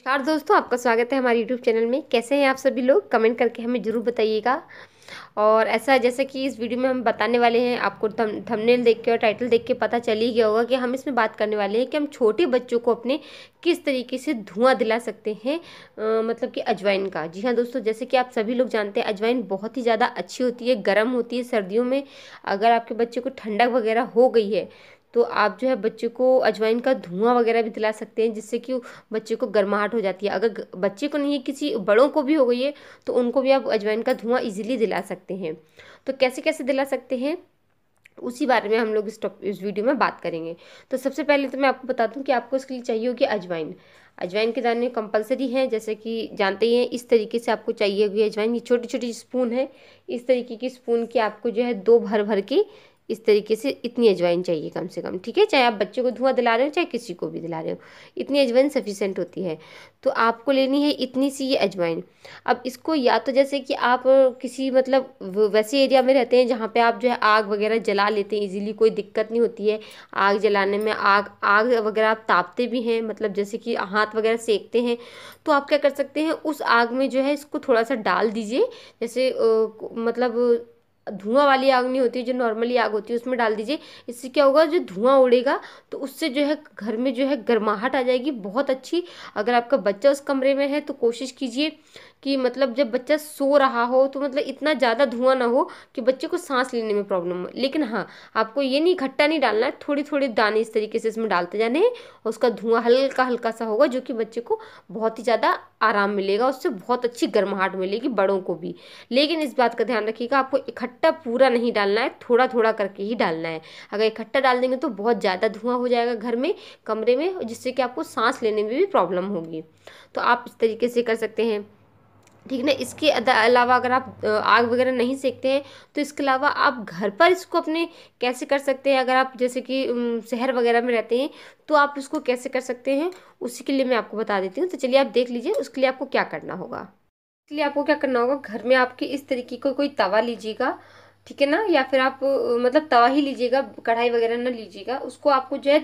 नमस्कार दोस्तों आपका स्वागत है हमारे यूट्यूब चैनल में कैसे हैं आप सभी लोग कमेंट करके हमें ज़रूर बताइएगा और ऐसा जैसा कि इस वीडियो में हम बताने वाले हैं आपको थम थमनेल देख के और टाइटल देख के पता चल ही गया होगा कि हम इसमें बात करने वाले हैं कि हम छोटे बच्चों को अपने किस तरीके से धुआं दिला सकते हैं आ, मतलब कि अजवाइन का जी हाँ दोस्तों जैसे कि आप सभी लोग जानते हैं अजवाइन बहुत ही ज़्यादा अच्छी होती है गर्म होती है सर्दियों में अगर आपके बच्चे को ठंडक वगैरह हो गई है तो आप जो है बच्चे को अजवाइन का धुआं वगैरह भी दिला सकते हैं जिससे कि बच्चे को गर्माहट हो जाती है अगर बच्चे को नहीं किसी बड़ों को भी हो गई है तो उनको भी आप अजवाइन का धुआं इजीली दिला सकते हैं तो कैसे कैसे दिला सकते हैं उसी बारे में हम लोग इस टॉप इस वीडियो में बात करेंगे तो सबसे पहले तो मैं आपको बता दूँ कि आपको इसके लिए चाहिए होगी अजवाइन अजवाइन के दाने कंपलसरी हैं जैसे कि जानते ही हैं इस तरीके से आपको चाहिए होगी अजवाइन ये छोटी छोटी स्पून है इस तरीके की स्पून की आपको जो है दो भर भर के इस तरीके से इतनी अजवाइन चाहिए कम से कम ठीक है चाहे आप बच्चे को धुआं दिला रहे हो चाहे किसी को भी दिला रहे हो इतनी अजवाइन सफिशेंट होती है तो आपको लेनी है इतनी सी ये अजवाइन अब इसको या तो जैसे कि आप किसी मतलब वैसे एरिया में रहते हैं जहाँ पर आप जो है आग वगैरह जला लेते हैं इजीली कोई दिक्कत नहीं होती है आग जलाने में आग आग वगैरह आप तापते भी हैं मतलब जैसे कि हाथ वगैरह सेकते हैं तो आप क्या कर सकते हैं उस आग में जो है इसको थोड़ा सा डाल दीजिए जैसे मतलब धुआं वाली आग नहीं होती है जो नॉर्मली आग होती है उसमें डाल दीजिए इससे क्या होगा जो धुआं उड़ेगा तो उससे जो है घर में जो है गर्माहट आ जाएगी बहुत अच्छी अगर आपका बच्चा उस कमरे में है तो कोशिश कीजिए कि मतलब जब बच्चा सो रहा हो तो मतलब इतना ज़्यादा धुआं ना हो कि बच्चे को सांस लेने में प्रॉब्लम हो लेकिन हाँ आपको ये नहीं इकट्ठा नहीं डालना है थोड़ी थोड़ी दाने इस तरीके से इसमें डालते जाने हैं और उसका धुआं हल्का हल्का सा होगा जो कि बच्चे को बहुत ही ज़्यादा आराम मिलेगा उससे बहुत अच्छी गर्माहट मिलेगी बड़ों को भी लेकिन इस बात का ध्यान रखिएगा आपको इकट्ठा पूरा नहीं डालना है थोड़ा थोड़ा करके ही डालना है अगर इकट्ठा डाल देंगे तो बहुत ज़्यादा धुआं हो जाएगा घर में कमरे में जिससे कि आपको सांस लेने में भी प्रॉब्लम होगी तो आप इस तरीके से कर सकते हैं ठीक ना इसके अलावा अगर आप आग वगैरह नहीं सेकते हैं तो इसके अलावा आप घर पर इसको अपने कैसे कर सकते हैं अगर आप जैसे कि शहर वगैरह में रहते हैं तो आप इसको कैसे कर सकते हैं उसी के लिए मैं आपको बता देती हूँ तो चलिए आप देख लीजिए उसके लिए आपको क्या करना होगा इसके लिए आपको क्या करना होगा घर में आपके इस तरीके का को कोई तवा लीजिएगा ठीक है ना या फिर आप मतलब तवा ही लीजिएगा कढ़ाई वगैरह ना लीजिएगा उसको आपको जो है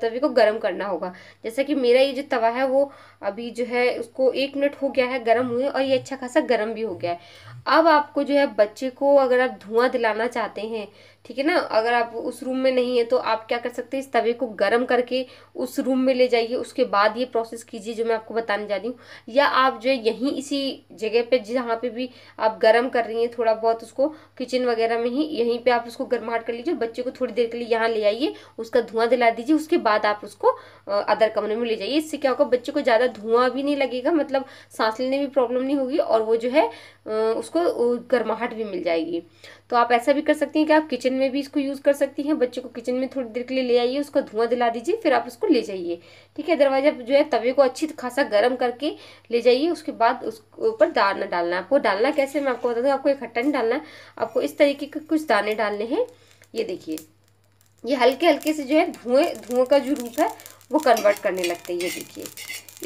तवे को गर्म करना होगा जैसा कि मेरा ये जो तवा है वो अभी जो है उसको एक मिनट हो गया है गर्म हुए और ये अच्छा खासा गर्म भी हो गया है अब आपको जो है बच्चे को अगर आप धुआं दिलाना चाहते हैं ठीक है ना अगर आप उस रूम में नहीं है तो आप क्या कर सकते हैं इस तवे को गर्म करके उस रूम में ले जाइए उसके बाद ये प्रोसेस कीजिए जो मैं आपको बताने जा रही हूँ या आप जो है यहीं इसी जगह पे जहाँ पे भी आप गर्म कर रही हैं थोड़ा बहुत उसको किचन वगैरह में ही यहीं पे आप उसको गर्माहट कर लीजिए बच्चे को थोड़ी देर के लिए यहाँ ले आइए उसका धुआं दिला दीजिए उसके बाद आप उसको अदर कमरे में ले जाइए इससे क्या होगा बच्चे को ज़्यादा धुआं भी नहीं लगेगा मतलब सांस लेने में प्रॉब्लम नहीं होगी और वो जो है उसको गर्माहट भी मिल जाएगी तो आप ऐसा भी कर सकती हैं कि आप किचन किचन में भी इसको यूज़ कर सकती हैं बच्चे को किचन में थोड़ी देर के लिए ले आइए उसका धुआं दिला दीजिए फिर आप उसको ले जाइए ठीक है दरवाजा जो है तवे को अच्छी खासा गर्म करके ले जाइए उसके बाद उस ऊपर दाना डालना आपको डालना कैसे मैं आपको बता दूँ आपको इकट्ठा नहीं डालना आपको इस तरीके के कुछ दाने डालने हैं ये देखिए ये हल्के हल्के से जो है धुएं धुएं का जो रूप है वो कन्वर्ट करने लगते हैं ये देखिए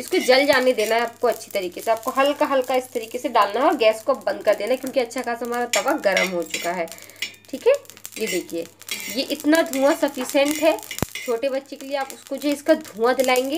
इसको जल जाने देना है आपको अच्छी तरीके से आपको हल्का हल्का इस तरीके से डालना है और गैस को बंद कर देना क्योंकि अच्छा खासा हमारा तवा गर्म हो चुका है ठीक है ये देखिए ये इतना धुआं सफिशेंट है छोटे बच्चे के लिए आप उसको जो इसका धुआं दिलाएंगे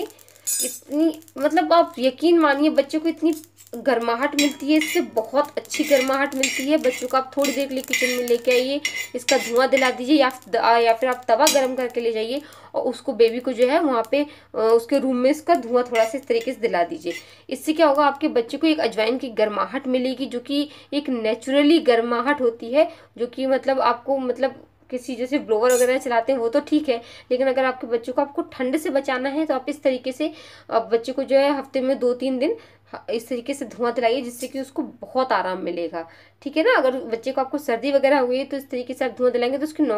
इतनी मतलब आप यकीन मानिए बच्चों को इतनी गर्माहट मिलती है इससे बहुत अच्छी गर्माहट मिलती है बच्चों को आप थोड़ी देर के लिए किचन में लेके आइए इसका धुआं दिला दीजिए या या फिर आप तवा गर्म करके ले जाइए और उसको बेबी को जो है वहाँ पे उसके रूम में इसका धुआं थोड़ा सा इस तरीके से दिला दीजिए इससे क्या होगा आपके बच्चे को एक अजवाइन की गर्माहट मिलेगी जो कि एक नेचुरली गर्माहट होती है जो कि मतलब आपको मतलब किसी जैसे ब्लोवर वगैरह चलाते हैं वो तो ठीक है लेकिन अगर आपके बच्चों को आपको ठंड से बचाना है तो आप इस तरीके से आप बच्चे को जो है हफ्ते में दो तीन दिन हाँ, इस तरीके से धुआं दिलाइए जिससे कि उसको बहुत आराम मिलेगा ठीक है ना अगर बच्चे को आपको सर्दी वगैरह हुई है तो इस तरीके से आप धुआं दिलाएंगे तो उसकी नो,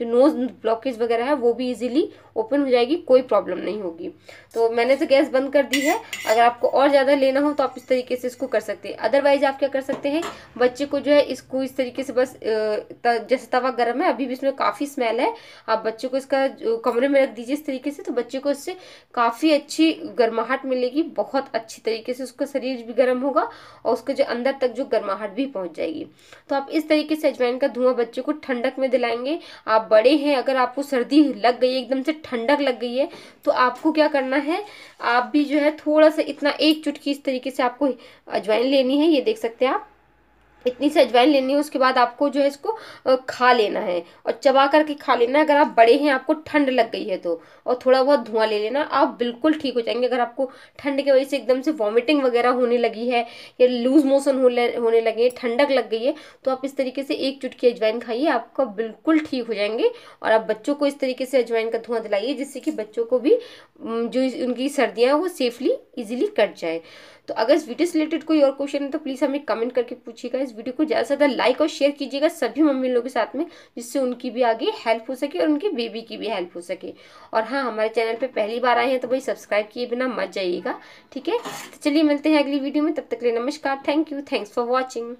जो नोज ब्लॉकेज वगैरह है वो भी इजीली ओपन हो जाएगी कोई प्रॉब्लम नहीं होगी तो मैंने तो गैस बंद कर दी है अगर आपको और ज़्यादा लेना हो तो आप इस तरीके से इसको कर सकते हैं अदरवाइज आप क्या कर सकते हैं बच्चे को जो है इसको इस तरीके से बस जैसे तवा गर्म है अभी भी इसमें काफ़ी स्मेल है आप बच्चे को इसका कमरे में रख दीजिए इस तरीके से तो बच्चे को इससे काफ़ी अच्छी गर्माहट मिलेगी बहुत अच्छी तरीके तरीके से उसका शरीर भी गर्म होगा और उसके जो अंदर तक जो गर्माहट भी पहुंच जाएगी तो आप इस तरीके से अजवाइन का धुआं बच्चे को ठंडक में दिलाएंगे आप बड़े हैं अगर आपको सर्दी लग गई एकदम से ठंडक लग गई है तो आपको क्या करना है आप भी जो है थोड़ा सा इतना एक चुटकी इस तरीके से आपको अजवाइन लेनी है ये देख सकते हैं आप इतनी सी अजवाइन लेनी है उसके बाद आपको जो है इसको खा लेना है और चबा करके खा लेना है अगर आप बड़े हैं आपको ठंड लग गई है तो और थोड़ा बहुत धुआं ले लेना आप बिल्कुल ठीक हो जाएंगे अगर आपको ठंड की वजह से एकदम से वॉमिटिंग वगैरह होने लगी है या लूज मोशन होने लगे हैं ठंडक लग गई है तो आप इस तरीके से एक चुटकी अजवाइन खाइए आपका बिल्कुल ठीक हो जाएंगे और आप बच्चों को इस तरीके से अजवाइन का धुआं दिलाइए जिससे कि बच्चों को भी जो उनकी सर्दियाँ हैं वो सेफली ईजिली कट जाए तो अगर इस वीडियो से रिलेटेड कोई और क्वेश्चन है तो प्लीज़ हमें कमेंट करके पूछिएगा इस वीडियो को ज़्यादा से ज़्यादा लाइक और शेयर कीजिएगा सभी मम्मी लोगों के साथ में जिससे उनकी भी आगे हेल्प हो सके और उनके बेबी की भी हेल्प हो सके और हाँ हमारे चैनल पर पहली बार आए हैं तो भाई सब्सक्राइब किए बिना मत जाइएगा ठीक है तो चलिए मिलते हैं अगली वीडियो में तब तक लिए नमस्कार thank you thanks for watching